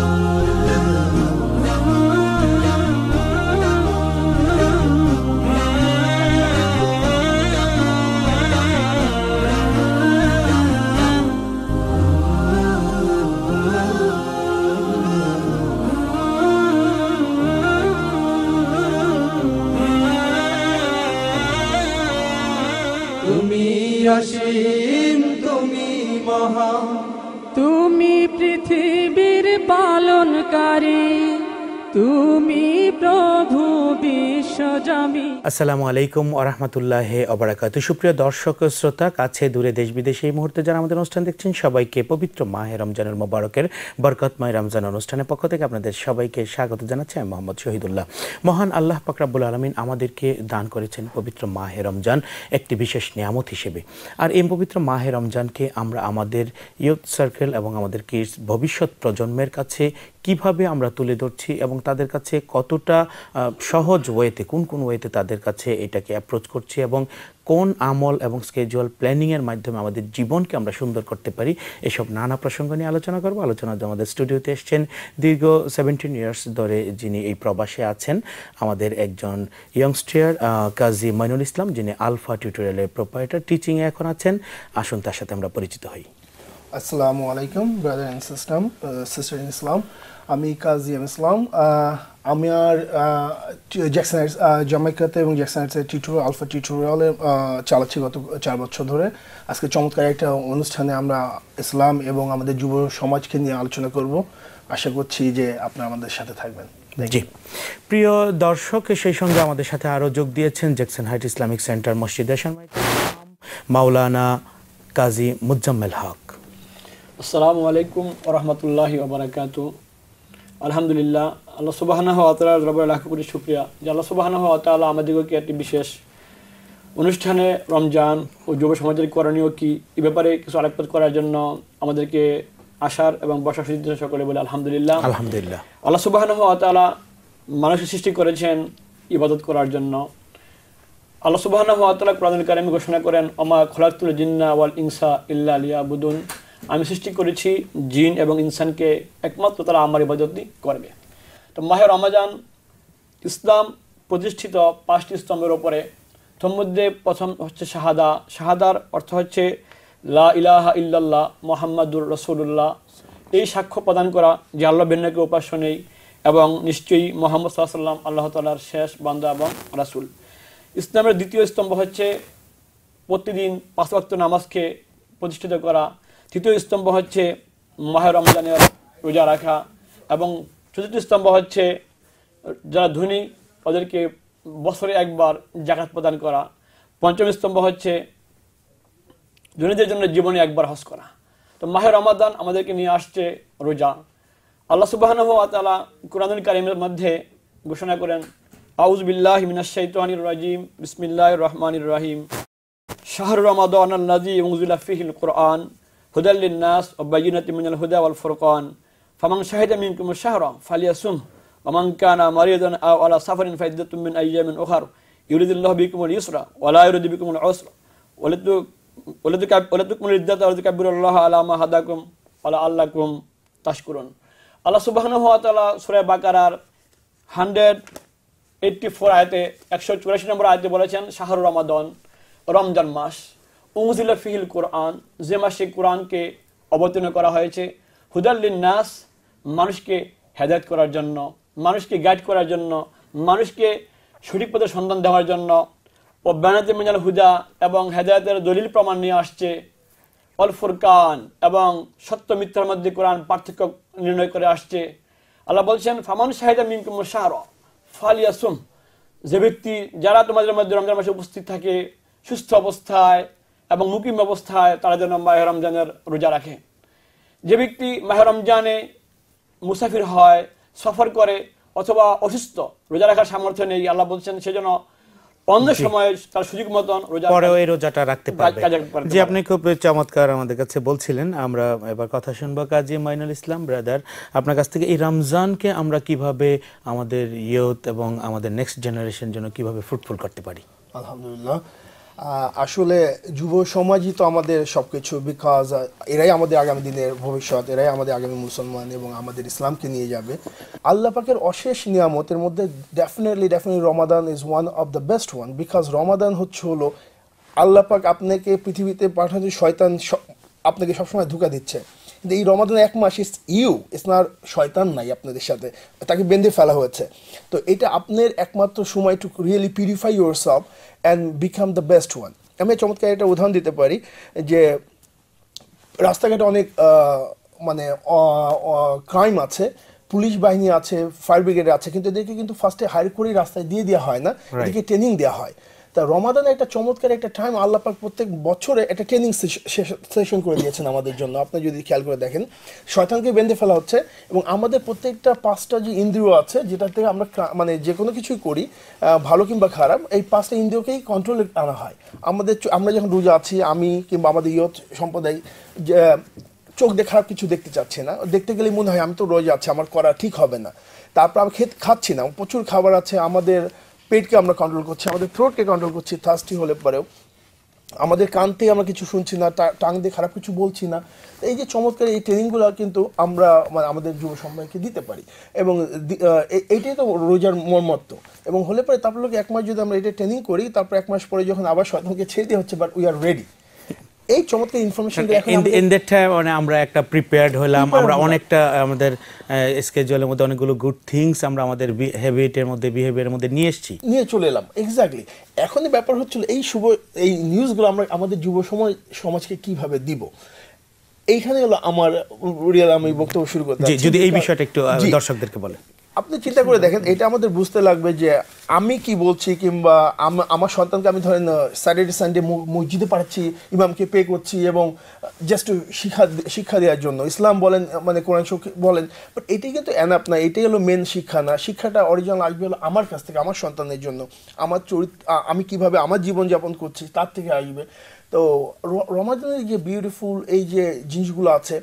Oh. আসসালামু আলাইকুম আরহামতুল্লাহ অবরাকাত সুপ্রিয় দর্শক শ্রোতা কাছে দূরে দেশ বিদেশে এই মুহূর্তে যারা আমাদের অনুষ্ঠান দেখছেন সবাইকে পবিত্র মাহে রমজানের মোবারকের বরকতময় রমজান অনুষ্ঠানের পক্ষ থেকে আপনাদের সবাইকে স্বাগত জানাচ্ছি আমি মোহাম্মদ শহীদুল্লাহ মহান আল্লাহ পাকরাবুল আলমিন আমাদেরকে দান করেছেন পবিত্র মাহে রমজান একটি বিশেষ নিয়ামত হিসেবে আর এই পবিত্র মাহে রমজানকে আমরা আমাদের ইয়ুথ সার্কেল এবং আমাদের কিডস ভবিষ্যৎ প্রজন্মের কাছে কিভাবে আমরা তুলে ধরছি এবং তাদের কাছে কতটা সহজ ওয়েতে কোন কোন ওয়েতে তাদের কাছে এটাকে অ্যাপ্রোচ করছি এবং কোন আমল এবং স্কেজুয়াল প্ল্যানিংয়ের মাধ্যমে আমাদের জীবনকে আমরা সুন্দর করতে পারি এসব নানা প্রসঙ্গ নিয়ে আলোচনা করব আলোচনা আমাদের স্টুডিওতে এসছেন দীর্ঘ সেভেন্টিন ইয়ার্স ধরে যিনি এই প্রবাসে আছেন আমাদের একজন ইয়ংস্টার কাজী মাইনুল ইসলাম যিনি আলফা টিউটোরিয়ালের প্রোপারেটার টিচিংয়ে এখন আছেন আসুন তার সাথে আমরা পরিচিত হই আসসালামু আলাইকুম brother in system sister in Islam আমি কাজী এম ইসলাম আমি আর জ্যাকসনাইটস জামাইকাতে এবং জ্যাকসনাইটসের টিউটোরিয়াল আলফা টিউটোরিয়ালে চালাচ্ছি গত চার বছর ধরে আজকে চমৎকার একটা অনুষ্ঠানে আমরা ইসলাম এবং আমাদের যুব সমাজকে নিয়ে আলোচনা করব আশা করছি যে আপনারা আমাদের সাথে থাকবেন জি প্রিয় দর্শক সেই সঙ্গে আমাদের সাথে আরও যোগ দিয়েছেন জ্যাকসন হাইট ইসলামিক সেন্টার মসজিদের মাওলানা কাজী মুজাম্মেল হক আসসালামু আলাইকুম ওরহমতুল্লাহি ওবরাকাত আলহামদুলিল্লাহ আল্লাহ সুবাহানাহ আতলা রবের লাখ করি সুপ্রিয়া যে আল্লাহ সুবাহানাহ আতালা আমাদেরকে একটি বিশেষ অনুষ্ঠানে রমজান ও যুব সমাজের করণীয় কী এ ব্যাপারে কিছু আলোকপাত করার জন্য আমাদেরকে আসার এবং বসার সুযোগ সকলে বলে আলহামদুলিল্লাহ আলহামদুলিল্লাহ আল্লাহ সুবাহানাহ আতালা মানুষের সৃষ্টি করেছেন ইবাদত করার জন্য আল্লাহ সুবাহানাহ আতালা কোরআন কারিমে ঘোষণা করেন অমা খোলাতুল জিন্না ওয়াল ইনসা ইল্লা আলিয়া বুদুন আমি সৃষ্টি করেছি জিন এবং ইনসানকে একমাত্র তারা আমার ইবাদতই করবে তো মাহে রমাজান ইসলাম প্রতিষ্ঠিত পাঁচটি স্তম্ভের ওপরে তোর প্রথম হচ্ছে শাহাদা শাহাদার অর্থ হচ্ছে লা ইলাহা ইল্লাল্লাহ মোহাম্মদুর রসুল্লাহ এই সাক্ষ্য প্রদান করা যে আল্লাহ বিন্নাকে উপাস্য নেই এবং নিশ্চয়ই মোহাম্মদ সাল্লাম আল্লাহ তালার শেষ বান্দা এবং রাসুল ইসলামের দ্বিতীয় স্তম্ভ হচ্ছে প্রতিদিন পাঁচ নামাজকে প্রতিষ্ঠিত করা তৃতীয় স্তম্ভ হচ্ছে মাহের রমজানের রোজা রাখা এবং চতুর্থ স্তম্ভ হচ্ছে যারা ধনী ওদেরকে বছরে একবার জাকাত প্রদান করা পঞ্চম স্তম্ভ হচ্ছে ধনীদের জন্য জীবনে একবার হস করা তো মাহের রমাদান আমাদেরকে নিয়ে আসছে রোজা আল্লাহ সুবাহন তালা কোরআনুল কারিমের মধ্যে ঘোষণা করেন আউজ বিল্লাহ মিনাশাইতানির রাজিম বিসমিল্লাহ রহমানুর রাহিম শাহর রমাদান আল্লাজি ফিহিল কোরআন هدى للناس وبينة من الهدى والفرقان فمن شهد منكم الشهر فليصم ومن كان مريضا أو على سفر فعدة من أيام أخر يريد الله بكم اليسر ولا يريد بكم العسر ولتكمل الردة ولتكبر الله على ما هداكم ولعلكم تشكرون الله سبحانه وتعالى سورة بقرة 184 آية 184 نمبر آية চুরাশি شهر رمضان رمضان শাহরু উমজিলা ফিহিল কোরআন যে মাসে কোরআনকে অবতীর্ণ করা হয়েছে হুদাল্লিন নাস মানুষকে হেদায়ত করার জন্য মানুষকে গাইড করার জন্য মানুষকে সঠিক পথে সন্ধান দেওয়ার জন্য ও ব্যানাতে মিনাল হুদা এবং হেদায়তের দলিল প্রমাণ নিয়ে আসছে অল ফুরকান এবং সত্য মিথ্যার মধ্যে কোরআন পার্থক্য নির্ণয় করে আসছে আল্লাহ বলছেন ফামান শাহিদা মিনকুম শাহর ফালিয়াসুম যে ব্যক্তি যারা তোমাদের মধ্যে রমজান মাসে উপস্থিত থাকে সুস্থ অবস্থায় এবং মুকিম অবস্থায় তারা যেন মাহে রমজানের রোজা রাখে যে ব্যক্তি মাহে রমজানে মুসাফির হয় সফর করে অথবা অসুস্থ রোজা রাখার সামর্থ্য নেই আল্লাহ বলছেন সেজন্য অন্য সময়ে তার সুযোগ মতন রোজা রোজাটা রাখতে পারবে যে আপনি খুব চমৎকার আমাদের কাছে বলছিলেন আমরা এবার কথা শুনবো কাজী মাইনুল ইসলাম ব্রাদার আপনার কাছ থেকে এই রমজানকে আমরা কিভাবে আমাদের ইয়ুথ এবং আমাদের নেক্সট জেনারেশন জন্য কিভাবে ফুটফুল করতে পারি আলহামদুলিল্লাহ আসলে যুব সমাজই তো আমাদের সব কিছু বিকজ এরাই আমাদের আগামী দিনের ভবিষ্যৎ এরাই আমাদের আগামী মুসলমান এবং আমাদের ইসলামকে নিয়ে যাবে আল্লাহ পাকের অশেষ নিয়ামতের মধ্যে definitely definitely Ramadan is one of the best one because Ramadan হচ্ছে হলো আল্লাহ পাক আপনাকে পৃথিবীতে পাঠানো শয়তান আপনাকে সবসময় ধোকা দিচ্ছে কিন্তু এই রমাদান এক মাস ইস ইউ ইসনার শয়তান নাই আপনাদের সাথে তাকে বেঁধে ফেলা হয়েছে তো এটা আপনার একমাত্র সময় টু রিয়েলি পিউরিফাই ইউর সব and become the best one আমি চমৎকার একটা উদাহরণ দিতে পারি যে রাস্তাঘাটে অনেক মানে ক্রাইম আছে পুলিশ বাহিনী আছে ফায়ার ব্রিগেড আছে কিন্তু এদেরকে কিন্তু ফার্স্টে হায়ার করেই রাস্তায় দিয়ে দেওয়া হয় না এদেরকে ট্রেনিং দেওয়া হয় তা রমাদানে একটা চমৎকার একটা টাইম পাক প্রত্যেক বছরে একটা ট্রেনিং সেশন করে দিয়েছেন আমাদের জন্য আপনি যদি খেয়াল করে দেখেন শয়তানকে বেঁধে ফেলা হচ্ছে এবং আমাদের প্রত্যেকটা পাঁচটা যে ইন্দ্রিয় আছে যেটা থেকে আমরা মানে যে কোনো কিছুই করি ভালো কিংবা খারাপ এই পাঁচটা ইন্দ্রিয়কেই কন্ট্রোলে আনা হয় আমাদের আমরা যখন রোজা আছি আমি কিংবা আমাদের ইয় সম্প্রদায় চোখ দিয়ে খারাপ কিছু দেখতে চাচ্ছি না দেখতে গেলে মনে হয় আমি তো রোজা আছি আমার করা ঠিক হবে না তারপর আমি খেত খাচ্ছি না প্রচুর খাবার আছে আমাদের পেটকে আমরা কন্ট্রোল করছি আমাদের থ্রোটকে কন্ট্রোল করছি থার্স্টি হলে পরেও আমাদের কান থেকে আমরা কিছু শুনছি না টাং দিয়ে খারাপ কিছু বলছি না এই যে চমৎকার এই ট্রেনিংগুলো কিন্তু আমরা মানে আমাদের যুব সম্মানকে দিতে পারি এবং এইটাই তো রোজার মর্মত্ব এবং হলে পরে তারপর লোক এক মাস যদি আমরা এটা ট্রেনিং করি তারপর এক মাস পরে যখন আবার শয়তানকে ছেড়ে দিয়ে হচ্ছে বাট উই আর রেডি এই চমৎকার ইনফরমেশন ইন দ্যাট টাইম মানে আমরা একটা প্রিপেয়ার্ড হলাম আমরা অনেকটা আমাদের স্কেজুয়ালের মধ্যে অনেকগুলো গুড থিংস আমরা আমাদের হ্যাবিটের মধ্যে বিহেভিয়ারের মধ্যে নিয়ে এসেছি নিয়ে চলে এলাম এক্স্যাক্টলি এখন ব্যাপার হচ্ছিল এই শুভ এই নিউজগুলো আমরা আমাদের যুব সময় সমাজকে কিভাবে দিব এইখানে হলো আমার রিয়েল আমি বক্তব্য শুরু করতে যদি এই বিষয়টা একটু দর্শকদেরকে বলে আপনি চিন্তা করে দেখেন এটা আমাদের বুঝতে লাগবে যে আমি কি বলছি কিংবা আমার সন্তানকে আমি ধরেন স্যাটারডে সানডে মসজিদে পাঠাচ্ছি ইমামকে পে করছি এবং জাস্ট শিক্ষা শিক্ষা দেওয়ার জন্য ইসলাম বলেন মানে কোরআন বলেন বাট এটাই কিন্তু অ্যানাপ না এটাই হলো মেন শিক্ষা না শিক্ষাটা অরিজিনাল আসবে হলো আমার কাছ থেকে আমার সন্তানের জন্য আমার চরিত্র আমি কিভাবে আমার জীবনযাপন করছি তার থেকে আসবে তো রমাদানের যে বিউটিফুল এই যে জিনিসগুলো আছে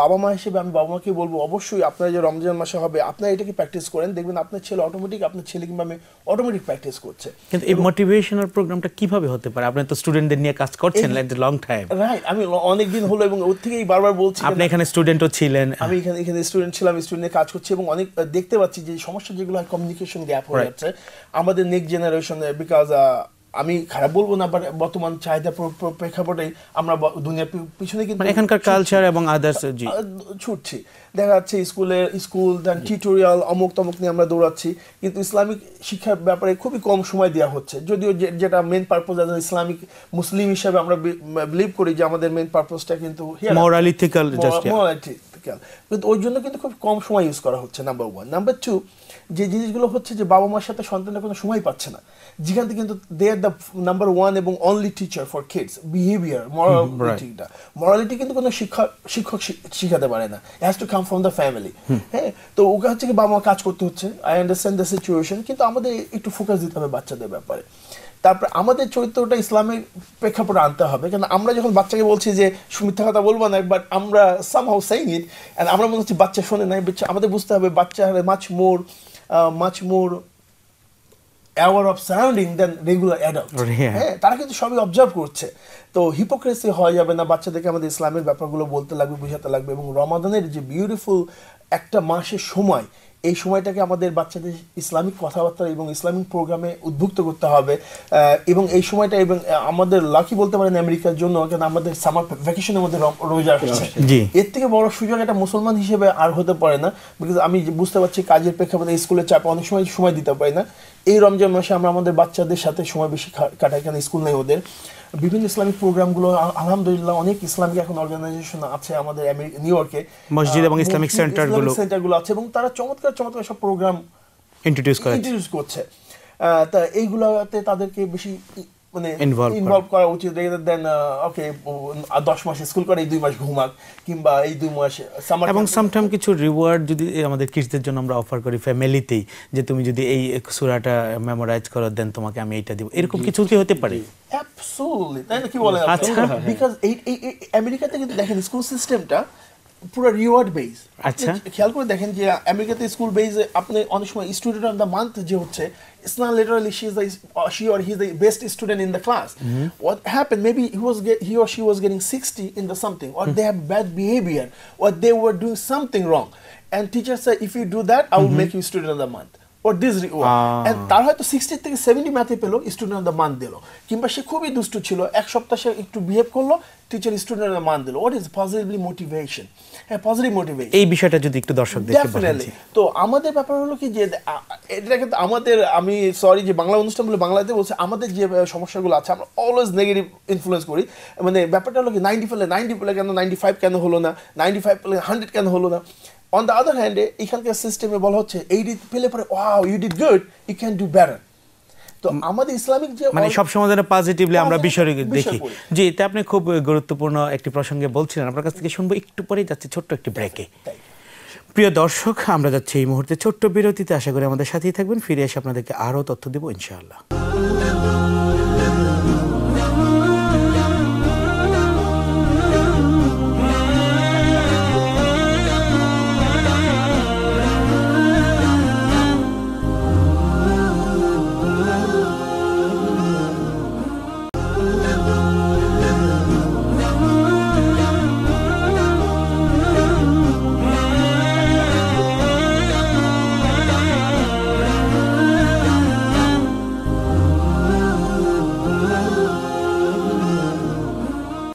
বাবা মা হিসেবে আমি বাবা মাকে বলবো অবশ্যই আপনারা যে রমজান মাসে হবে আপনারা এটাকে প্র্যাকটিস করেন দেখবেন আপনার ছেলে অটোমেটিক আপনার ছেলে কিংবা আমি অটোমেটিক প্র্যাকটিস করছে কিন্তু এই মোটিভেশনাল প্রোগ্রামটা কিভাবে হতে পারে আপনি তো স্টুডেন্টদের নিয়ে কাজ করছেন like the long time right আমি অনেক দিন হলো এবং ওর থেকেই বারবার বলছি আপনি এখানে স্টুডেন্টও ছিলেন আমি এখানে এখানে স্টুডেন্ট ছিলাম স্টুডেন্টে কাজ করছি এবং অনেক দেখতে পাচ্ছি যে সমস্যা যেগুলো কমিউনিকেশন গ্যাপ হয়ে যাচ্ছে আমাদের নেক্সট জেনারেশনে বিকজ আমি খারাপ বলবো না বাট বর্তমান চাহিদা প্রেক্ষাপটে আমরা দুনিয়ার পিছনে কিন্তু মানে এখানকার কালচার এবং আদার্স জি ছুটছি দেখা যাচ্ছে স্কুলে স্কুল দেন টিউটোরিয়াল অমুক তমুক নিয়ে আমরা দৌড়াচ্ছি কিন্তু ইসলামিক শিক্ষার ব্যাপারে খুবই কম সময় দেওয়া হচ্ছে যদিও যেটা মেন পারপোজ একজন ইসলামিক মুসলিম হিসাবে আমরা বিলিভ করি যে আমাদের মেন পারপোজটা কিন্তু মোরালিটিক্যাল কিন্তু ওই জন্য কিন্তু খুব কম সময় ইউজ করা হচ্ছে নাম্বার ওয়ান নাম্বার টু যে জিনিসগুলো হচ্ছে যে বাবা মার সাথে সন্তানরা কোনো সময় পাচ্ছে না যেখান থেকে কিন্তু they are the number one এবং only teacher for kids behaviour মরালিটিটা মরালিটি কিন্তু কোনো শিক্ষা শিক্ষক শিখাতে পারে না has to come from the family হ্যাঁ তো ওকে হচ্ছে কি বাবা মা কাজ করতে হচ্ছে আই আন্ডারস্ট্যান্ড দ্য সিচুয়েশন কিন্তু আমাদের একটু ফোকাস দিতে হবে বাচ্চাদের ব্যাপারে তারপর আমাদের চরিত্রটা ইসলামের প্রেক্ষাপটে আনতে হবে কেন আমরা যখন বাচ্চাকে বলছি যে মিথ্যা কথা বলবো না বাট আমরা somehow saying it and আমরা মনে হচ্ছে বাচ্চা শোনে না আমাদের বুঝতে হবে বাচ্চা হলে much more much more aware of surrounding then regular adult হ্যাঁ তারা কিন্তু সবই অবজার্ভ করছে তো হিপোক্রেসি হয়ে যাবে না বাচ্চাদেরকে আমাদের ইসলামের ব্যাপারগুলো বলতে লাগবে বুঝাতে লাগবে এবং রমাদানের যে বিউটিফুল একটা মাসের সময় এই সময়টাকে আমাদের বাচ্চাদের ইসলামিক কথাবার্তা এবং ইসলামিক প্রোগ্রামে উদ্বুক্ত করতে হবে এবং এই সময়টা এবং আমাদের লাকি বলতে পারেন আমেরিকার জন্য কেন আমাদের সামার ভ্যাকেশনের মধ্যে রোজা আসছে এর থেকে বড় সুযোগ একটা মুসলমান হিসেবে আর হতে পারে না বিকজ আমি বুঝতে পারছি কাজের প্রেক্ষাপটে স্কুলের চাপে অনেক সময় সময় দিতে পারি না এই রমজান মাসে আমরা আমাদের বাচ্চাদের সাথে সময় বেশি কাটাই কেন স্কুল নেই ওদের বিভিন্ন ইসলামিক প্রোগ্রামগুলো আলহামদুলিল্লাহ অনেক ইসলামিক এখন অর্গানাইজেশন আছে আমাদের নিউ ইয়র্কে মসজিদ এবং ইসলামিক সেন্টারগুলো সেন্টারগুলো আছে এবং তারা চমৎকার চমৎকার সব প্রোগ্রাম ইন্ট্রোডিউস ইন্ট্রোডিউস করছে তা এইগুলোতে তাদেরকে বেশি মানে ইনভলভ করা উচিত দেন uh, ওকে দশ স্কুল করে এই দুই মাস ঘুমাক কিংবা এই দুই uh, এবং সামটাইম কিছু রিওয়ার্ড যদি আমাদের কিডসদের জন্য আমরা অফার করি ফ্যামিলিতেই যে তুমি যদি এই সুরাটা মেমোরাইজ করো দেন তোমাকে আমি এইটা দিব এরকম কিছু কি হতে পারে অ্যাবসোলিউটলি তাই না কি বলে আচ্ছা বিকজ এই আমেরিকাতে কিন্তু দেখেন স্কুল সিস্টেমটা পুরো রিওয়ার্ড বেজ আচ্ছা খেয়াল করে দেখেন যে আমেরিকাতে স্কুল বেজে আপনি অনেক সময় স্টুডেন্ট অফ দ্য মান্থ যে হচ্ছে it's not literally she's the she or he's the best student in the class. Mm-hmm। what happened? Maybe he was he or she was getting 60 in the something, or they hmm. have bad behavior, or they were doing something wrong. And teacher said, if you do that, I will mm-hmm। make you student of the month. Or this reward তার হয়তো sixty থেকে seventy ম্যাথে পেলো student of the month দিল কিংবা সে খুবই দুষ্টু ছিল এক সপ্তাহে একটু বিহেভ করলো teacher student of the month দিল ওয়াট ইজ পজিটিভলি মোটিভেশন হ্যাঁ পজিটিভ মোটিভেশন এই বিষয়টা যদি একটু দর্শক ডেফিনেটলি তো আমাদের ব্যাপার হলো কি যে এটা কিন্তু আমাদের আমি সরি যে বাংলা অনুষ্ঠান বলে বাংলাতে বলছে আমাদের যে সমস্যাগুলো আছে আমরা অলওয়েজ নেগেটিভ ইনফ্লুয়েন্স করি মানে ব্যাপারটা হলো কি নাইনটি পেলে নাইনটি পেলে কেন নাইনটি ফাইভ কেন হলো না নাইনটি ফাইভ পেলে হান্ড্রেড কেন হলো না অন দ্য আদার হ্যান্ডে এখানকার সিস্টেমে বলা হচ্ছে এই ডি পেলে পরে wow you did good you can do better তো আমাদের ইসলামিক যে মানে সব সময় যেন পজিটিভলি আমরা বিষয়টি দেখি জি এটা আপনি খুব গুরুত্বপূর্ণ একটি প্রসঙ্গে বলছিলেন আপনার কাছ থেকে শুনবো একটু পরেই যাচ্ছে ছোট্ট একটি ব্রেকে প্রিয় দর্শক আমরা যাচ্ছি এই মুহূর্তে ছোট্ট বিরতিতে আশা করি আমাদের সাথেই থাকবেন ফিরে এসে আপনাদেরকে আরও তথ্য দেবো ইনশাআল্লাহ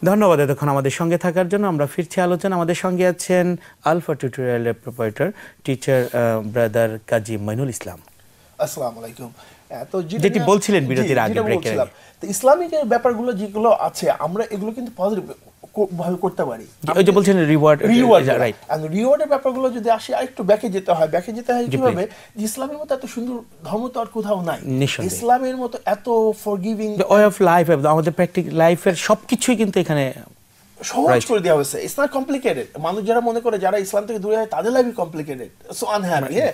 ধন্যবাদ এতক্ষণ আমাদের সঙ্গে থাকার জন্য আমরা ফিরছি আলোচনা আমাদের সঙ্গে আছেন আলফা টিউটোরিয়ালের proprietor teacher brother Kazi Mainul Islam আসসালামু আলাইকুম তো যেটি বলছিলেন বিরতির আগে ইসলামিক ব্যাপারগুলো যেগুলো আছে আমরা এগুলো কিন্তু পজিটিভ ভাবে করতে পারি ওই যে বলছেন রিওয়ার্ড রিওয়ার্ড রাইট আর রিওয়ার্ডের ব্যাপারগুলো যদি আসে আরেকটু ব্যাকে যেতে হয় ব্যাকে যেতে হয় কিভাবে ইসলামের মতো এত সুন্দর ধর্ম তো আর কোথাও নাই ইসলামের মতো এত ফরগিভিং ওয়ে অফ লাইফ আমাদের প্র্যাকটিক লাইফের সবকিছুই কিন্তু এখানে সহজ করে দেওয়া হয়েছে ইটস নট কমপ্লিকেটেড মানুষ যারা মনে করে যারা ইসলাম থেকে দূরে হয় তাদের লাইফ কমপ্লিকেটেড সো আনহ্যাপি হ্যাঁ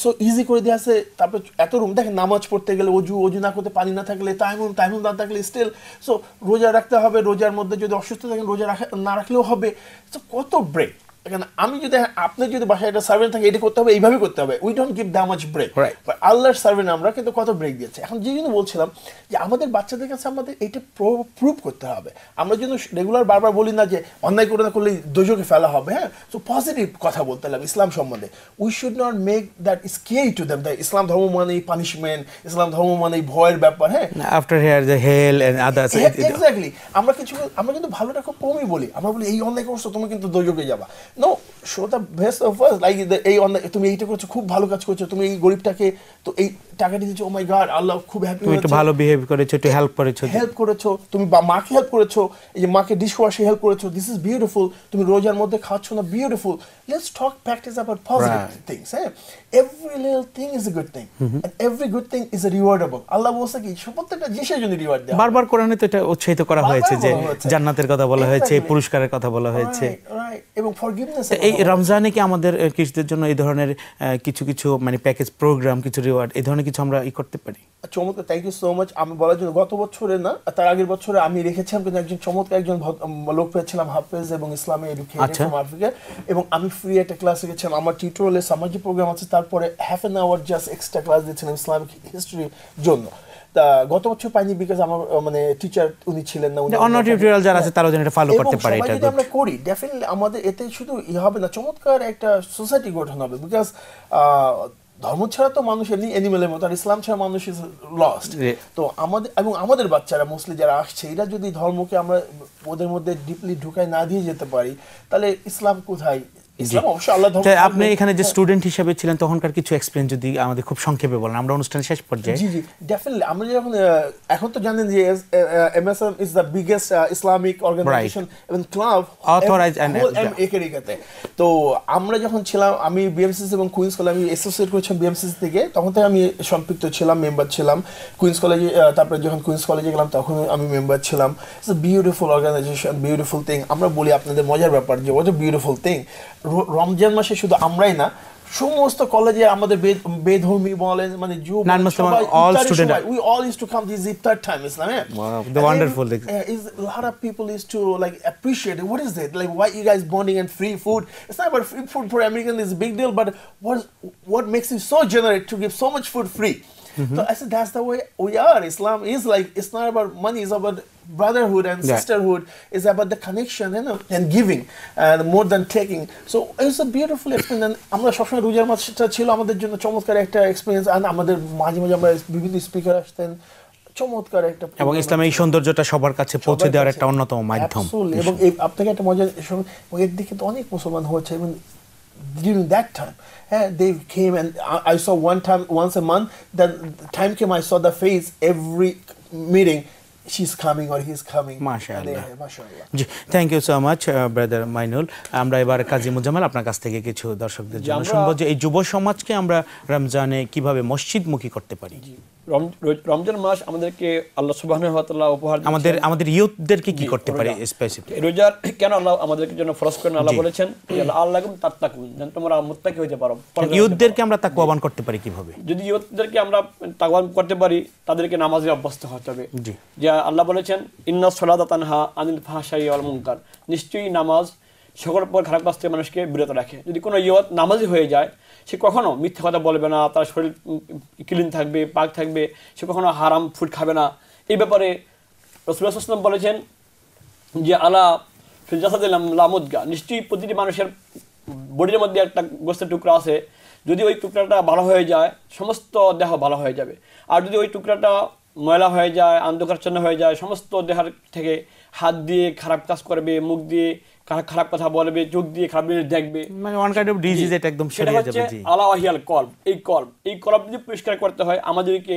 সো ইজি করে দেওয়া আছে তারপর এত রুম দেখেন নামাজ পড়তে গেলে অজু অজু না করতে পানি না থাকলে টাইমুম টাইমুম না থাকলে স্টিল সো রোজা রাখতে হবে রোজার মধ্যে যদি অসুস্থ থাকেন রোজা রাখা না রাখলেও হবে সো কত ব্রেক এখন আমি যদি হ্যাঁ, আপনি যদি বাসায় একটা সার্ভেন্ট থাকে এটা করতে হবে এইভাবে করতে হবে we don't give them much break but আল্লাহর সার্ভেন্ট আমরা কিন্তু কত ব্রেক দিয়েছে এখন যে জন্য বলছিলাম যে আমাদের বাচ্চাদের কাছে আমাদের এটা প্রুভ করতে হবে আমরা যদি রেগুলার বারবার বলি না যে অন্যায় করে না করলে দোজোকে ফেলা হবে হ্যাঁ তো পজিটিভ কথা বলতে হবে ইসলাম সম্বন্ধে we should not make that scary to them the Islam ধর্ম মানে পানিশমেন্ট ইসলাম ধর্ম মানে ভয়ের ব্যাপার হ্যাঁ after here the hell and others exactly আমরা কিছু আমরা কিন্তু ভালোটা খুব কমই বলি আমরা বলি এই অন্যায় করছো তুমি কিন্তু দোজোকে যাবা no show the best of first like এই অন তুমি এইটা করছো খুব ভালো কাজ করছো তুমি এই গরিবটাকে তো এই টাকাটা দিয়েছো ও মাই গড আল্লাহ খুব হ্যাপি তুমি একটু ভালো বিহেভ করেছো একটু হেল্প করেছো হেল্প করেছো তুমি মাকে হেল্প করেছো এই যে মাকে ডিশ ওয়াশে হেল্প করেছো দিস ইজ বিউটিফুল তুমি রোজার মধ্যে খাচ্ছো না beautiful let's talk practice about positive things হ্যাঁ every little thing is a good thing and every good thing is a rewardable আল্লাহ বলছে কি প্রত্যেকটা জিনিসের জন্য রিওয়ার্ড দেয় বারবার কোরআনে তো এটা উৎসাহিত করা হয়েছে যে জান্নাতের কথা বলা হয়েছে পুরস্কারের কথা বলা হয়েছে এবং ফরগিভ এই রমজানে কি আমাদের কৃষিদের জন্য এই ধরনের কিছু কিছু মানে প্যাকেজ প্রোগ্রাম কিছু রিওয়ার্ড এই ধরনের কিছু আমরা ই করতে পারি চমৎকার থ্যাংক ইউ সো মাচ আমি বলার জন্য গত বছরে না তার আগের বছরে আমি রেখেছিলাম কিন্তু একজন চমৎকার একজন লোক পেয়েছিলাম হাফেজ এবং ইসলামী এডুকেশন আফ্রিকা এবং আমি ফ্রি একটা ক্লাস রেখেছিলাম আমার টিউটোরিয়ালে সামাজিক প্রোগ্রাম আছে তারপরে half an hour just extra class দিয়েছিলাম ইসলামিক হিস্ট্রির জন্য গত বছর পাইনি বিকজ আমার মানে টিচার উনি ছিলেন না উনি অন্য মানে টিউটোরিয়াল যারা আছে তারাও যেন এটা ফলো করতে পারে এটা যদি আমরা করি আমাদের এতে শুধু ই হবে না চমৎকার একটা সোসাইটি গঠন হবে বিকজ ধর্ম ছাড়া তো মানুষ এমনি মতো আর ইসলাম ছাড়া মানুষ ইজ লস্ট তো আমাদের এবং আমাদের বাচ্চারা মোস্টলি যারা আসছে এরা যদি ধর্মকে আমরা ওদের মধ্যে ডিপলি ঢুকায় না দিয়ে যেতে পারি তাহলে ইসলাম কোথায় আপনি এখানে যে স্টুডেন্ট হ্যাঁ। হিসেবে ছিলেন তখনকার কিছু এক্সপিরিয়েন্স যদি আমাদের খুব সংক্ষেপে বলেন আমরা অনুষ্ঠান শেষ পর্যায়ে জি জি ডেফিনেটলি আমরা যখন এখন তো জানেন যে MSM is the biggest Islamic organisation এবং ক্লাব অথরাইজ তো আমরা যখন ছিলাম আমি বিএমসিসি এবং কুইন্স কলেজ আমি অ্যাসোসিয়েট করেছিলাম বিএমসিসি থেকে তখন থেকে আমি সম্পৃক্ত ছিলাম মেম্বার ছিলাম কুইন্স কলেজে তারপরে যখন কুইন্স কলেজে গেলাম তখন আমি মেম্বার ছিলাম it's beautiful organisation beautiful thing আমরা বলি আপনাদের মজার ব্যাপার যে ওয়াজ বিউটিফুল থিং রমজান মাসে শুধু আমরাই না সমস্ত কলেজে আমাদের বেধর্মী বলেন মানে যুব non Muslim all student we all is to come this iftar time Islam the wonderful is lot of people is to like appreciate what is that like why you guys bonding and free food it's not about free food for American is big deal but what what makes you so generate to give so much food free Mm-hmm. So I said, that's the way we are. Islam is like, it's not about money, it's about brotherhood and yeah. sisterhood. It's about the connection you know, and giving uh, more than taking. So it's a beautiful experience. আমরা সবসময় রোজার মাসটা ছিল আমাদের জন্য চমৎকার একটা experience আর আমাদের মাঝে মাঝে আমরা এবং ইসলামের এই সৌন্দর্যটা সবার কাছে পৌঁছে দেওয়ার একটা অন্যতম মাধ্যম এবং আপনাকে একটা মজার এর দিকে তো অনেক মুসলমান হচ্ছে during that time. And they came and I, I saw one time, once a month, Then the time came, I saw the face every meeting. she's coming or he's coming মাশাআল্লাহ জি thank you so much brother Mainul আমরা এবার কাজী মুজামাল আপনার কাছ থেকে কিছু দর্শকদের জন্য শুনবো যে এই যুব সমাজকে আমরা রমজানে কিভাবে মসজিদমুখী করতে পারি রমজান মাস আমাদেরকে আল্লাহ সুবাহতাল্লাহ উপহার আমাদের আমাদের ইউথদেরকে কি করতে পারে রোজার কেন আল্লাহ আমাদেরকে জন্য ফরজ করেন আল্লাহ বলেছেন আল্লাহ তাত্তাকুন যেন তোমরা মুত্তাকি হইতে পারো ইউথদেরকে আমরা তাকওয়াবান করতে পারি কিভাবে যদি ইউথদেরকে আমরা তাকওয়ান করতে পারি তাদেরকে নামাজে অভ্যস্ত হতে হবে যে আল্লাহ বলেছেন ইন্না সলাদা তানহা আনিল ফাহশাই আল নিশ্চয়ই নামাজ সকল পর খারাপ কাজ থেকে মানুষকে বিরত রাখে যদি কোনো ইয়ত নামাজি হয়ে যায় সে কখনও মিথ্যে কথা বলবে না তার শরীর ক্লিন থাকবে পাক থাকবে সে কখনো হারাম ফুড খাবে না এই ব্যাপারে রসুলাম বলেছেন যে আলা ফিরজাসাদিল্লাম লামুদ্গা নিশ্চয়ই প্রতিটি মানুষের বডির মধ্যে একটা গোষ্ঠীর টুকরা আছে যদি ওই টুকরাটা ভালো হয়ে যায় সমস্ত দেহ ভালো হয়ে যাবে আর যদি ওই টুকরাটা ময়লা হয়ে যায় আন্ধকারচ্ছন্ন হয়ে যায় সমস্ত দেহার থেকে হাত দিয়ে খারাপ কাজ করবে মুখ দিয়ে খারাপ কথা বলবে যোগ দিয়ে খারাপ জিনিস দেখবে মানে ওয়ান কাইন্ড অফ ডিজিজ এটা একদম সেরে যাবে জি ওয়াহিয়াল কলব এই কলব এই কলব যদি পরিষ্কার করতে হয় আমাদেরকে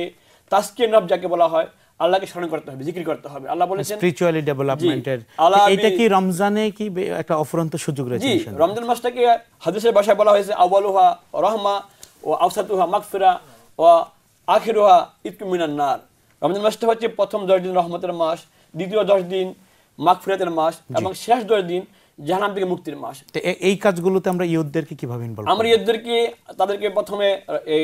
তাসকিয়ে নব যাকে বলা হয় আল্লাহকে স্মরণ করতে হবে জিকির করতে হবে আল্লাহ বলেছেন স্পিরিচুয়ালি ডেভেলপমেন্টের এটা কি রমজানে কি একটা অফরন্ত সুযোগ রয়েছে জি রমজান মাসটাকে হাদিসের ভাষায় বলা হয়েছে আওয়ালুহা রহমা ও আফসাতুহা মাগফিরা ও আখিরুহা ইতকু মিনান নার রমজান মাসটা হচ্ছে প্রথম দশ দিন রহমতের মাস দ্বিতীয় দশ দিন মাগফিরাতের মাস এবং শেষ দশ দিন জাহান্নাম থেকে মুক্তির মাস এই কাজগুলোতে আমরা ইয়োদদেরকে কিভাবে ইনভলভ আমরা ইয়োদদেরকে তাদেরকে প্রথমে এই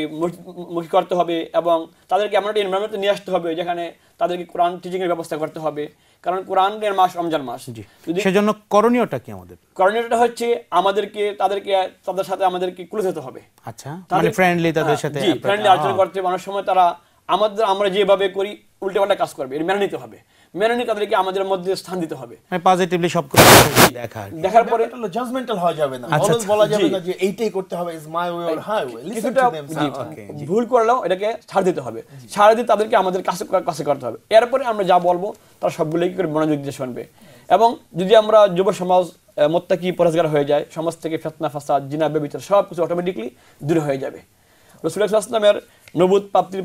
মুখী করতে হবে এবং তাদেরকে এমন একটা এনভায়রনমেন্টে নিয়ে আসতে হবে যেখানে তাদেরকে কোরআন টিচিং এর ব্যবস্থা করতে হবে কারণ কোরআনের মাস রমজান মাস জি সেজন্য করণীয়টা কি আমাদের করণীয়টা হচ্ছে আমাদেরকে তাদেরকে তাদের সাথে আমাদেরকে ক্লোজ হতে হবে আচ্ছা মানে ফ্রেন্ডলি তাদের হ্যাঁ, সাথে জি ফ্রেন্ডলি আচরণ করতে হবে অনেক সময় তারা আমাদের আমরা যেভাবে করি উল্টে পাল্টা কাজ করবে এর মেনে নিতে হবে মেনে নিয়ে তাদেরকে আমাদের মধ্যে স্থান দিতে হবে পজিটিভলি মানে সব দেখা দেখার পরে হলো জাজমেন্টাল হওয়া যাবে না আচ্ছা, আচ্ছা। বলা যাবে না যে এইটাই করতে হবে is my way or highway ভুল করলেও এটাকে ছাড় দিতে হবে ছাড় দিয়ে তাদেরকে আমাদের কাছে কাছে করতে হবে এরপরে আমরা যা বলবো সবগুলো কি করে মনোযোগ দিয়ে শুনবে এবং যদি আমরা যুব সমাজ মোত্তাকি পরেজগার হয়ে যায় সমাজ থেকে ফেতনা ফাসাদ জিনা বেবিচার সব কিছু অটোমেটিকলি দূরে হয়ে যাবে রসুল ইসলামের নবুদ প্রাপ্তির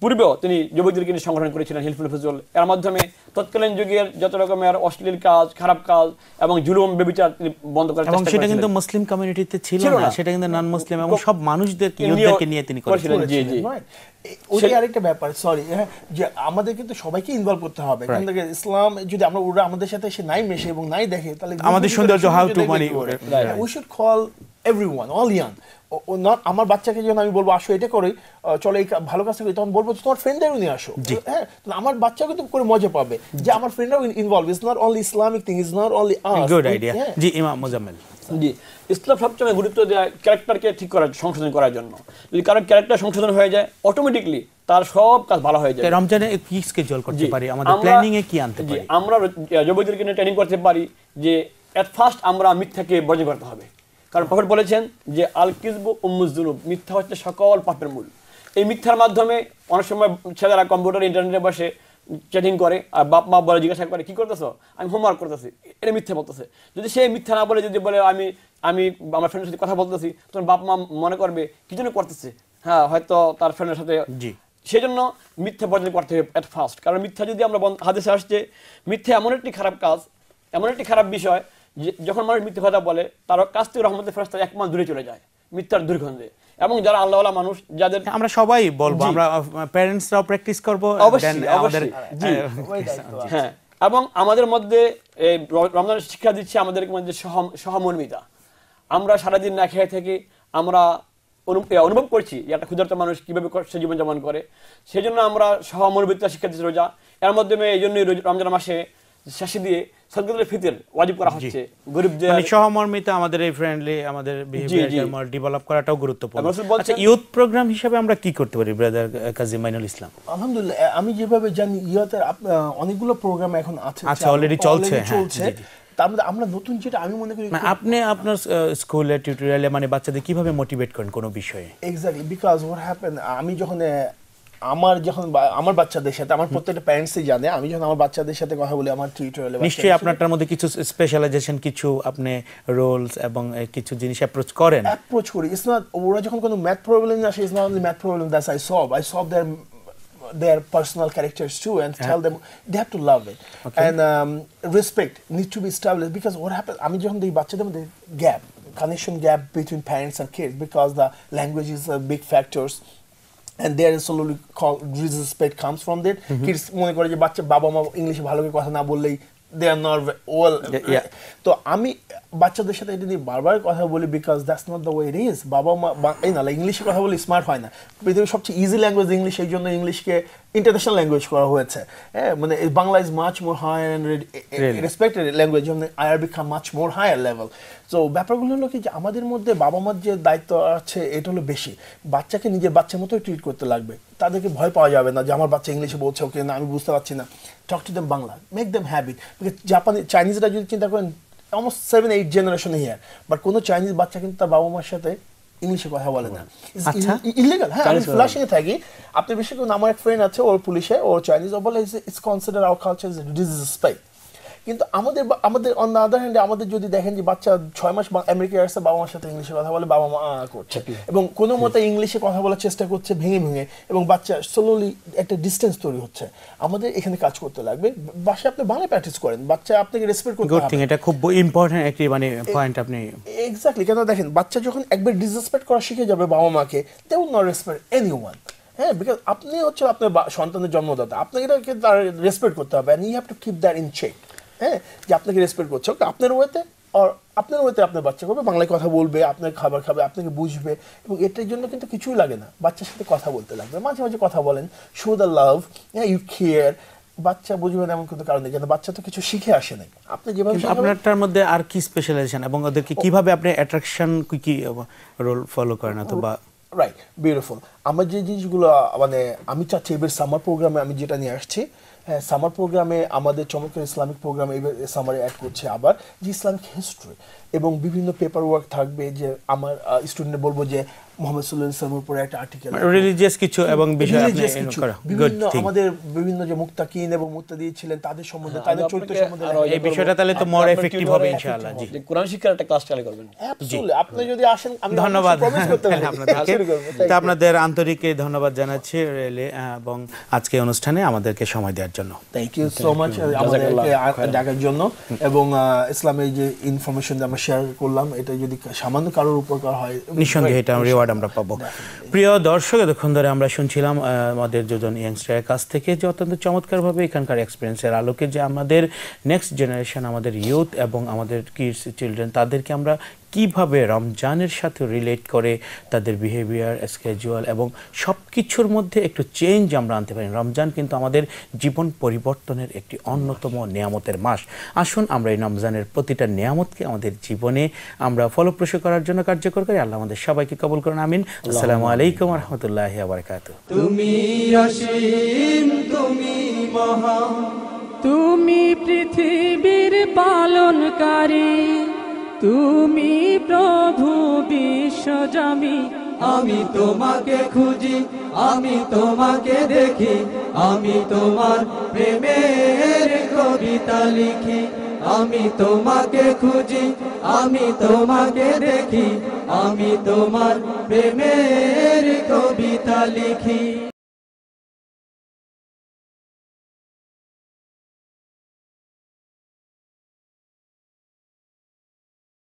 পূর্বেও তিনি যুবকদেরকে নিয়ে সংগঠন করেছিলেন হিলফুল ফজল এর মাধ্যমে তৎকালীন যুগের যত রকমের অশ্লীল কাজ খারাপ কাজ এবং জুলুম বেবিচার তিনি বন্ধ করার এবং সেটা কিন্তু মুসলিম কমিউনিটিতে ছিল না সেটা কিন্তু নন মুসলিম এবং সব মানুষদের ইউথদেরকে নিয়ে তিনি করেছিলেন জি জি ওই আরেকটা ব্যাপার সরি হ্যাঁ, যে আমাদের কিন্তু সবাইকে ইনভলভ করতে হবে কারণ ইসলাম যদি আমরা ওরা আমাদের সাথে সে নাই মেশে এবং নাই দেখে তাহলে আমাদের সৌন্দর্য হাউ টু মানে we should call everyone alien not আমার বাচ্চাকে যখন আমি বলবো আসো এটা করে চলো এই ভালো কাজটা করি তখন বলবো তোমার ফ্রেন্ডদেরও নিয়ে আসো হ্যাঁ আমার বাচ্চাকে তো করে মজা পাবে যে আমার ফ্রেন্ডরাও involve is not only Islamic thing is not only good idea জি ইমাম মুজাম্মেল জি ইসলাম সবচেয়ে গুরুত্ব দেয় ক্যারেক্টারকে ঠিক করার সংশোধন করার জন্য যদি কারোর ক্যারেক্টার সংশোধন হয়ে যায় অটোমেটিকলি তার সব কাজ ভালো হয়ে যায় রমজানে কি স্কেজুয়াল করতে পারি আমাদের প্ল্যানিং এ কি আনতে পারি আমরা যুবকদেরকে ট্রেনিং করতে পারি যে এট ফার্স্ট আমরা মিথ্যাকে বর্জন করতে হবে কারণ প্রফেট বলেছেন যে আল কিসবু উম্মুজুনুব মিথ্যা হচ্ছে সকল পাপের মূল এই মিথ্যার মাধ্যমে অনেক সময় ছেলেরা কম্পিউটার ইন্টারনেটে বসে চ্যাটিং করে আর বাপ মা বলে জিজ্ঞাসা করে কী করতেছো আমি হোমওয়ার্ক করতেছি এটা মিথ্যা বলতেছে যদি সে মিথ্যা না বলে যদি বলে আমি আমি আমার ফ্রেন্ডের সাথে কথা বলতেছি তখন বাপ মা মনে করবে কি জন্য করতেছে হ্যাঁ হয়তো তার ফ্রেন্ডের সাথে জি সেই জন্য মিথ্যা বর্জন করতে হবে অ্যাট ফার্স্ট কারণ মিথ্যা যদি আমরা হাদেশে আসছে মিথ্যা এমন একটি খারাপ কাজ এমন একটি খারাপ বিষয় যখন মানুষ মিথ্যে কথা বলে তার কাস্তি থেকে রহমতের ফেরাস্তা এক মাস দূরে চলে যায় মিথ্যার দুর্গন্ধে এবং যারা আল্লাহওয়ালা মানুষ যাদের আমরা সবাই বলবো আমরা প্যারেন্টসরাও প্র্যাকটিস করবো অবশ্যই হ্যাঁ এবং আমাদের মধ্যে রমজান শিক্ষা দিচ্ছে আমাদের মধ্যে সহমর্মিতা আমরা সারাদিন না খেয়ে থেকে আমরা অনুভব করছি একটা ক্ষুধার্ত মানুষ কীভাবে সে জীবনযাপন করে সেই জন্য আমরা সহমর্মিতা শিক্ষা দিচ্ছি রোজা এর মাধ্যমে এই জন্যই রমজান মাসে শেষে দিয়ে ফিতর ওয়াজিব করা হচ্ছে গরিব মানে আমাদের এই ফ্রেন্ডলি আমাদের বিহেভিয়ার ডেভেলপ করাটাও গুরুত্বপূর্ণ আচ্ছা প্রোগ্রাম হিসেবে আমরা কি করতে পারি ব্রাদার কাজী মাইনুল ইসলাম আলহামদুলিল্লাহ আমি যেভাবে জানি ইয়তের অনেকগুলো প্রোগ্রাম এখন আছে আচ্ছা অলরেডি চলছে হ্যাঁ, চলছে আমরা নতুন যেটা আমি মনে করি আপনি আপনার স্কুলে টিউটোরিয়ালে মানে বাচ্চাদের কিভাবে মোটিভেট করেন কোনো বিষয়ে এক্স্যাক্টলি বিকজ হোয়াট হ্যাপেন আমি যখন আমার যখন আমার বাচ্চাদের সাথে আমার প্রত্যেকটা প্যারেন্টসই জানে আমি যখন আমার বাচ্চাদের সাথে কথা বলি আমার টিউটোরিয়ালে নিশ্চয়ই আপনারটার মধ্যে কিছু স্পেশালাইজেশন কিছু আপনি রোলস এবং কিছু জিনিস অ্যাপ্রোচ করেন অ্যাপ্রোচ করি ইটস নট ওরা যখন কোনো ম্যাথ প্রবলেম আসে it's not only math problem that's I solve I solve their their personal characters too and yeah. হ্যাঁ। tell them they have to love it okay. and um, respect needs to be established আমি যখন দেখি বাচ্চাদের মধ্যে gap connection gap between parents and kids because the language is a big factors and there is solely disrespect comes from kids মনে করে যে বাচ্চা বাবা মা ইংলিশে ভালো করে কথা না বললেই দে আর নট ওয়েল তো আমি বাচ্চাদের সাথে এটা নিয়ে বারবার কথা বলি because that's not the way it is বাবা মা এই না ইংলিশে কথা বলি স্মার্ট হয় না পৃথিবীর সবচেয়ে ইজি ল্যাঙ্গুয়েজ ইংলিশ এই জন্য ইংলিশকে ইন্টারন্যাশনাল ল্যাঙ্গুয়েজ করা হয়েছে হ্যাঁ মানে Bangla is much more higher and respected language যেমন আয়ারবি খা মাচ মোর হায়ার লেভেল তো ব্যাপারগুলো হলো কি যে আমাদের মধ্যে বাবা মার যে দায়িত্ব আছে এটা হলো বেশি বাচ্চাকে নিজের বাচ্চার মতোই ট্রিট করতে লাগবে তাদেরকে ভয় পাওয়া যাবে না যে আমার বাচ্চা ইংলিশে বলছে ওকে না আমি বুঝতে পারছি না talk to them Bangla make them habit জাপানি চাইনিজরা যদি চিন্তা করেন almost seven eight generation here but কোনো চাইনিজ বাচ্চা কিন্তু তার বাবা মার সাথে ইংলিশে কথা বলে না ইলিগাল আচ্ছা। হ্যাঁ আমি ফ্লাশিং এ থাকি আপনি বেশি করে আমার এক ফ্রেন্ড আছে ওর পুলিশে ওর চাইনিজ ও বলে it's consider our culture disrespect কিন্তু আমাদের আমাদের অন আদার হ্যান্ডে আমাদের যদি দেখেন যে বাচ্চা ছয় মাস আমেরিকা আসছে বাবা মার সাথে ইংলিশে কথা বলে বাবা মা করছে এবং কোনো মতে ইংলিশে কথা বলার চেষ্টা করছে ভেঙে ভেঙে এবং বাচ্চা স্লোলি একটা ডিস্টেন্স তৈরি হচ্ছে আমাদের এখানে কাজ করতে লাগবে বাসায় আপনি বাংলা প্র্যাকটিস করেন বাচ্চা আপনাকে রেসপেক্ট করতে হবে এটা খুব ইম্পর্টেন্ট একটি মানে পয়েন্ট আপনি এক্স্যাক্টলি কেন দেখেন বাচ্চা যখন একবার ডিসরেসপেক্ট করা শিখে যাবে বাবা মাকে they will not respect anyone হ্যাঁ বিকজ আপনি হচ্ছে আপনার সন্তানের জন্মদাতা আপনাকে তার রেসপেক্ট করতে হবে and you have to keep that in check হ্যাঁ যে আপনাকে রেসপেক্ট করছে ওকে আপনার ওয়েতে আর আপনার ওয়েতে আপনার বাচ্চা করবে বাংলায় কথা বলবে আপনার খাবার খাবে আপনাকে বুঝবে এবং এটার জন্য কিন্তু কিছুই লাগে না বাচ্চার সাথে কথা বলতে লাগবে মাঝে মাঝে কথা বলেন শো দ্য লাভ হ্যাঁ ইউ কেয়ার বাচ্চা বুঝবে না এমন কোনো কারণ নেই বাচ্চা তো কিছু শিখে আসে নাই আপনি যেভাবে আপনারটার মধ্যে আর কি স্পেশালাইজেশন এবং ওদেরকে কিভাবে আপনি অ্যাট্রাকশন কি কি রোল ফলো করেন অথবা রাইট বিউটিফুল আমার যে জিনিসগুলো মানে আমি চাচ্ছি এবার সামার প্রোগ্রামে আমি যেটা নিয়ে আসছি হ্যাঁ সামার প্রোগ্রামে আমাদের চমৎকার ইসলামিক প্রোগ্রামে এবার সামারে অ্যাড করছে আবার যে ইসলামিক হিস্ট্রি এবং বিভিন্ন পেপার ওয়ার্ক থাকবে যে আমার স্টুডেন্ট বলবো যে মোহাম্মদ উপরে একটা মানে আর্টিকেল রিলিজিয়াস কিছু এবং বিভিন্ন আমাদের বিভিন্ন যে মুক্তাকিন এবং তাদের সম্বন্ধে হ্যাঁ, তাদের চরিত্র সম্বন্ধে ইয়ে এই বিষয়টা তাহলে তো মোর এফেক্টিভ হবে ইনশাআল্লাহ জি শিক্ষার একটা ক্লাস চালু করবেন আপনি যদি আসেন আমি ধন্যবাদ হ্যাঁ, আপনাদের আন্তরিক ধন্যবাদ জানাচ্ছি এবং আজকে অনুষ্ঠানে আমাদেরকে সময় দেওয়ার জন্য থ্যাংক ইউ সো মাচ আমাদেরকে ডাকার জন্য এবং ইসলামের যে ইনফরমেশন আমরা শেয়ার করলাম এটা যদি সামান্য কারোর উপকার হয় নিঃসন্দেহে এটা রিওয়ার্ড আমরা পাবো প্রিয় দর্শক এতক্ষণ ধরে আমরা শুনছিলাম আমাদের দুজন ইয়াংস্টারের কাছ থেকে যে অত্যন্ত চমৎকারভাবে এখানকার এক্সপিরিয়েন্সের আলোকে যে আমাদের নেক্সট জেনারেশন আমাদের ইউথ এবং আমাদের কিডস চিলড্রেন তাদেরকে আমরা কিভাবে রমজানের সাথে রিলেট করে তাদের বিহেভিয়ার স্কেজুয়াল এবং সব কিছুর মধ্যে একটু চেঞ্জ আমরা আনতে পারি রমজান কিন্তু আমাদের জীবন পরিবর্তনের একটি অন্যতম নিয়ামতের মাস আসুন আমরা এই রমজানের প্রতিটা নিয়ামতকে আমাদের জীবনে আমরা ফলপ্রসূ করার জন্য কার্যকর করি আল্লাহ আমাদের সবাইকে কবল করুন আমিন আসসালামু আলাইকুম রহমতুল্লাহ আবরকাত তুমি অসীম তুমি মহা তুমি পৃথিবীর পালনকারী তুমি প্রভু বিশ্বজামি আমি তোমাকে খুঁজি আমি তোমাকে দেখি আমি তোমার প্রেমের কবিতা লিখি আমি তোমাকে খুঁজি আমি তোমাকে দেখি আমি তোমার প্রেমের কবিতা লিখি